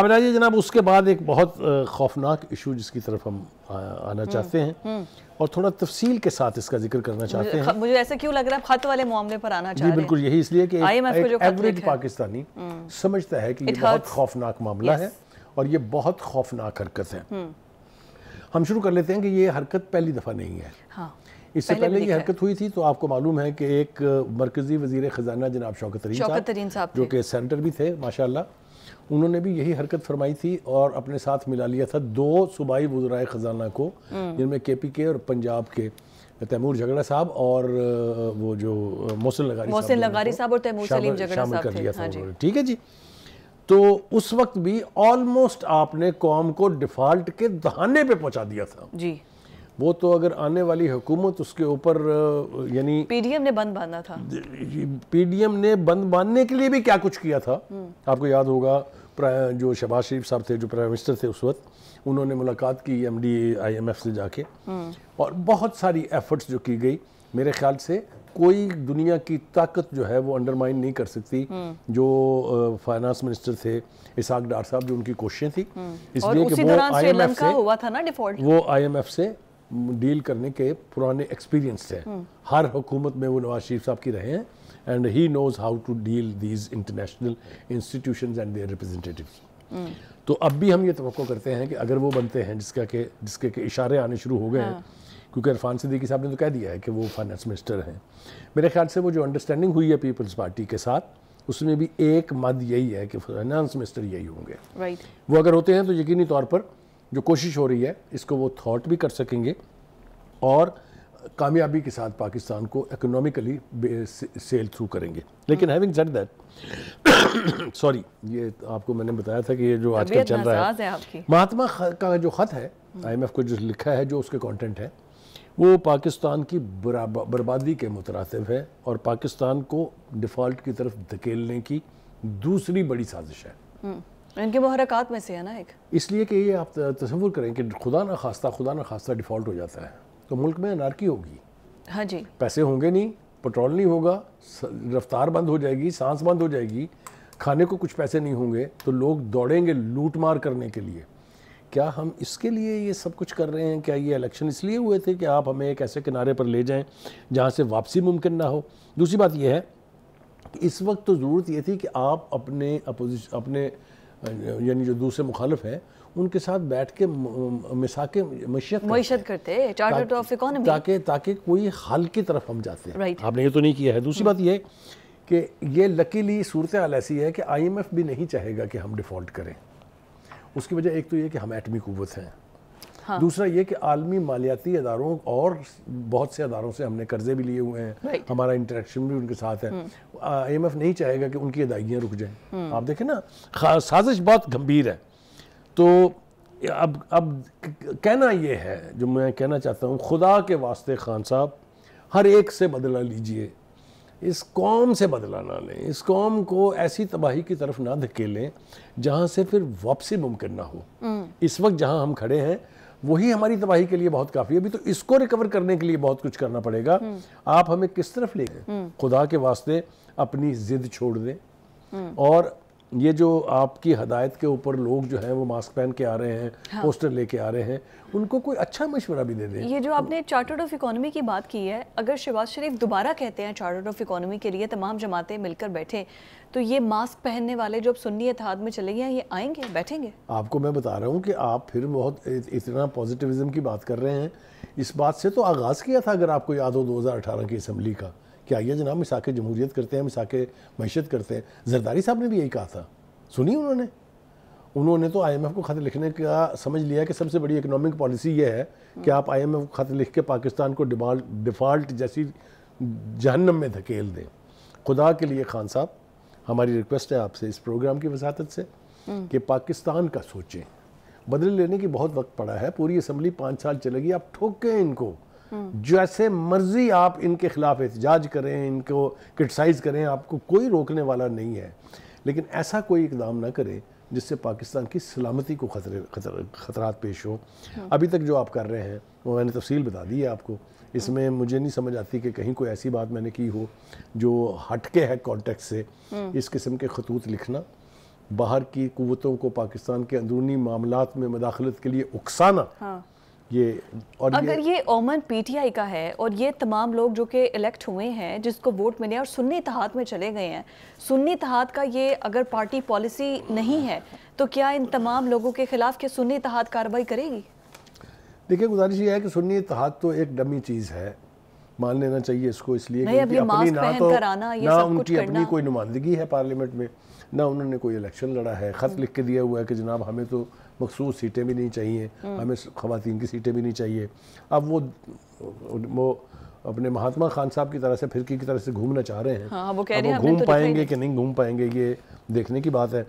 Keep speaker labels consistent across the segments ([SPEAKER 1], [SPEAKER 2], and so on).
[SPEAKER 1] अब राजी जनाब उसके बाद एक बहुत खौफनाक इशू जिसकी तरफ हम आना हम्म, चाहते हैं हम्म। और थोड़ा तफसील के साथ इसका जिक्र करना चाहते हैं
[SPEAKER 2] मुझे ऐसा क्यों लग रहा है खत वाले मामले पर आना चाहिए बिल्कुल
[SPEAKER 1] यही इसलिए कि एक एवरेज पाकिस्तानी हम्म। समझता है कि ये बहुत खौफनाक मामला है और ये बहुत खौफनाक हरकत है हम शुरू कर लेते हैं कि ये हरकत पहली दफ़ा नहीं है
[SPEAKER 2] हाँ, इससे पहले, पहले ये हरकत
[SPEAKER 1] हुई थी तो आपको मालूम है कि एक मरकजी वजीर ख़जाना जनाब शौकत तरीन साहब जो कि सेंटर भी थे माशाल्लाह उन्होंने भी यही हरकत फरमाई थी और अपने साथ मिला लिया था दो सूबाई वजराय ख़जाना को हम्म। जिनमें के पी के और पंजाब के तैमूर झगड़ा साहब और वो जो मोहसिन लगारी मोहसिन लगारी साहब और तैमूर सलीम झगड़ा साहब कर लिया था हाँ ठीक है जी तो उस वक्त भी ऑलमोस्ट आपने कौम को डिफॉल्ट के दहाने पे पहुंचा दिया था जी वो तो अगर आने वाली हुकूमत उसके ऊपर यानी
[SPEAKER 2] पीडीएम ने बंद बांधा था
[SPEAKER 1] पीडीएम ने बंद बांधने के लिए भी क्या कुछ किया था हम्म। आपको याद होगा जो शहबाज शरीफ साहब थे जो प्राइम मिनिस्टर थे उस वक्त उन्होंने मुलाकात की M D I M F से जाके हम्म। और बहुत सारी एफर्ट्स जो की गई मेरे ख्याल से कोई दुनिया की ताकत जो है वो अंडरमाइन नहीं कर सकती हम्म। जो फाइनेंस मिनिस्टर थे इसाक डार साहब जो उनकी कोशिशें थी इसलिए कि वो आईएमएफ से हुआ था ना डिफॉल्ट वो आईएमएफ से डील करने के पुराने एक्सपीरियंस हम्म। थे हर हुकूमत में वो नवाज शरीफ साहब की रहे हैं and he knows how to deal these international institution and their representative तो अब भी हम ये तो करते हैं कि अगर वो बनते हैं जिसका के जिसके के इशारे आने शुरू हो गए हैं हाँ। क्योंकि इरफान सिद्दीकी साहब ने तो कह दिया है कि वो फाइनेंस मिनिस्टर हैं मेरे ख्याल से वो जो अंडरस्टैंडिंग हुई है पीपल्स पार्टी के साथ उसमें भी एक मद यही है कि फाइनेंस मिनिस्टर यही होंगे right. वो अगर होते हैं तो यकीनी तौर पर जो कोशिश हो रही है इसको वो थॉट भी कर सकेंगे और कामयाबी के साथ पाकिस्तान को इकोनॉमिकली सेल थ्रू करेंगे लेकिन हैविंग सेड दैट सॉरी ये आपको मैंने बताया था कि ये जो आजकल चल रहा है, है महात्मा का जो ख़त है आईएमएफ hmm. को जो लिखा है जो उसके कंटेंट है वो पाकिस्तान की बर्बादी के मुतरब है और पाकिस्तान को डिफ़ॉल्ट की तरफ धकेलने की दूसरी बड़ी साजिश है
[SPEAKER 2] hmm. इनके महरक़ात में से है ना एक
[SPEAKER 1] इसलिए कि ये आप तस्वुर करें कि खुदा ना खास्ता खुदा ना खास्ता डिफ़ॉल्ट हो जाता है तो मुल्क में अनारकी होगी हाँ जी पैसे होंगे नहीं पेट्रोल नहीं होगा रफ्तार बंद हो जाएगी सांस बंद हो जाएगी खाने को कुछ पैसे नहीं होंगे तो लोग दौड़ेंगे लूट मार करने के लिए क्या हम इसके लिए ये सब कुछ कर रहे हैं क्या ये इलेक्शन इसलिए हुए थे कि आप हमें एक ऐसे किनारे पर ले जाएं जहाँ से वापसी मुमकिन ना हो दूसरी बात यह है कि इस वक्त तो ज़रूरत ये थी कि आप अपने अपोजिश अपने यानी जो दूसरे मुखालफ हैं उनके साथ बैठ के मिसाके मीशत मीशत
[SPEAKER 2] करते चार्टर्ड ऑफ इकोनॉमी ताकि
[SPEAKER 1] ताकि कोई हल की तरफ हम जाते हैं right. आपने ये तो नहीं किया है दूसरी बात ये कि ये लकीली सूरत हाल ऐसी है कि आईएमएफ भी नहीं चाहेगा कि हम डिफ़ॉल्ट करें उसकी वजह एक तो ये कि हम एटमी कुत हैं हाँ। दूसरा ये कि आलमी मालियाती अदारों और बहुत से अदारों से हमने कर्जे भी लिए हुए हैं हमारा इंटरेक्शन भी उनके साथ है आई एम एफ नहीं चाहेगा कि उनकी अदायगियाँ रुक जाएँ हम्म। आप देखें ना साजिश बहुत गंभीर है तो अब अब कहना ये है जो मैं कहना चाहता हूँ खुदा के वास्ते खान साहब हर एक से बदला लीजिए इस कौम से बदला ना लें इस कौम को ऐसी तबाही की तरफ ना धकेलें जहाँ से फिर वापसी मुमकिन ना हो हम्म। इस वक्त जहाँ हम खड़े हैं वही हमारी तबाही के लिए बहुत काफ़ी है अभी तो इसको रिकवर करने के लिए बहुत कुछ करना पड़ेगा हम्म। आप हमें किस तरफ ले गए हम्म। खुदा के वास्ते अपनी जिद छोड़ दें हम्म। और ये जो आपकी हदायत के ऊपर लोग जो हैं वो मास्क पहन के आ रहे हैं हाँ। पोस्टर लेके आ रहे हैं उनको कोई अच्छा मशवरा भी दे दें ये
[SPEAKER 2] जो आपने चार्टर्ड ऑफ इकोनॉमी की बात की है अगर शहबाज शरीफ दोबारा कहते हैं चार्टर्ड ऑफ इकोनॉमी के लिए तमाम जमातें मिलकर बैठे तो ये मास्क पहनने वाले जो अब सुन्नी एतहाद में चले गए ये आएंगे बैठेंगे
[SPEAKER 1] आपको मैं बता रहा हूँ कि आप फिर बहुत इतना पॉजिटिविज्म की बात कर रहे हैं इस बात से तो आगाज़ किया था अगर आपको याद हो 2018 की असम्बली का कि आइए जनाब मिसाक जमहूरियत करते हैं मिसाक मैशत करते हैं जरदारी साहब ने भी यही कहा था सुनी उन्होंने उन्होंने तो आईएमएफ को खत लिखने का समझ लिया कि सबसे बड़ी इकोनॉमिक पॉलिसी ये है कि आप आईएमएफ को खत लिख के पाकिस्तान को डिफ़ॉल्ट जैसी जहन्नम में धकेल दें खुदा के लिए खान साहब हमारी रिक्वेस्ट है आपसे इस प्रोग्राम की वसात से हम्म। कि पाकिस्तान का सोचें बदले लेने की बहुत वक्त पड़ा है पूरी असम्बली पाँच साल चलेगी आप ठोकें इनको जैसे मर्जी आप इनके खिलाफ एहतजाज करें इनको क्रिटिसाइज करें आपको कोई रोकने वाला नहीं है लेकिन ऐसा कोई इकदाम ना करें जिससे पाकिस्तान की सलामती को खतरे खतरा पेश हो हाँ। अभी तक जो आप कर रहे हैं वो मैंने तफसील बता दी है आपको इसमें हाँ। मुझे नहीं समझ आती कि कहीं कोई ऐसी बात मैंने की हो जो हटके है कॉन्टेक्ट से हाँ। इस किस्म के खतूत लिखना बाहर की कुतों को पाकिस्तान के अंदरूनी मामला में मदाखलत के लिए उकसाना हाँ। ये और अगर ये,
[SPEAKER 2] ओमन पीटीआई का है और ये तमाम लोग जो कि इलेक्ट हुए हैं जिसको वोट मिले और सुन्नी इतिहाद में चले गए हैं सुन्नी इतिहाद का ये अगर पार्टी पॉलिसी नहीं है तो क्या इन तमाम लोगों के खिलाफ क्या सुन्नी इतिहाद कार्रवाई करेगी
[SPEAKER 1] देखिए गुजारिश ये है कि सुन्नी इतिहाद तो एक डमी चीज़ है मान लेना चाहिए इसको इसलिए अपनी ना तो ना उनकी अपनी कोई नुमाइंदगी है पार्लियामेंट में ना उन्होंने कोई इलेक्शन लड़ा है खत हम्म। लिख के दिया हुआ है कि जनाब हमें तो मखसूस सीटें भी नहीं चाहिए हम्म। हमें खातन की सीटें भी नहीं चाहिए अब वो वो अपने महात्मा खान साहब की तरह से फिरकी की तरह से घूमना चाह रहे हैं हाँ,
[SPEAKER 2] वो कह घूम तो पाएंगे
[SPEAKER 1] कि नहीं घूम पाएंगे ये देखने की बात है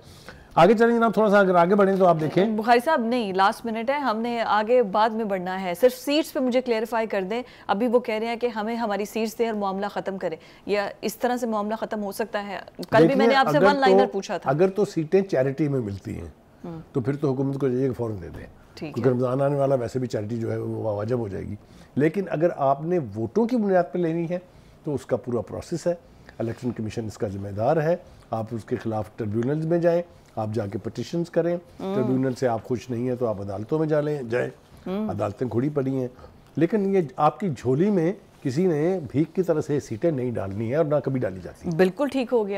[SPEAKER 1] आगे चलेंगे ना थोड़ा सा अगर आगे बढ़ें तो आप देखें
[SPEAKER 2] बुखारी साहब नहीं लास्ट मिनट है हमने आगे बाद में बढ़ना है सिर्फ सीट्स पे मुझे क्लेरिफाई कर दें अभी वो कह रहे हैं कि हमें हमारी सीट्स दें और मामला ख़त्म करें या इस तरह से मामला ख़त्म हो सकता है कल भी मैंने आपसे वन लाइनर तो पूछा था
[SPEAKER 1] अगर तो सीटें चैरिटी में मिलती हैं तो फिर तो हुकूमत को चाहिए फ़ौरन दे दें क्योंकि रमज़ान आने वाला वैसे भी चैरिटी जो है वो वाजब हो जाएगी लेकिन अगर आपने वोटों की बुनियाद पर लेनी है तो उसका पूरा प्रोसेस है इलेक्शन कमीशन इसका जिम्मेदार है आप उसके खिलाफ ट्रिब्यूनल में जाए आप जाके पटिशन्स करें ट्रिब्यूनल हम्म। से आप खुश नहीं है तो आप अदालतों में जा लें जाए हम्म। अदालतें खुड़ी पड़ी हैं लेकिन ये आपकी झोली में किसी ने भीख की तरह से सीटें नहीं डालनी है और ना कभी डाली जाती
[SPEAKER 2] बिल्कुल ठीक हो गया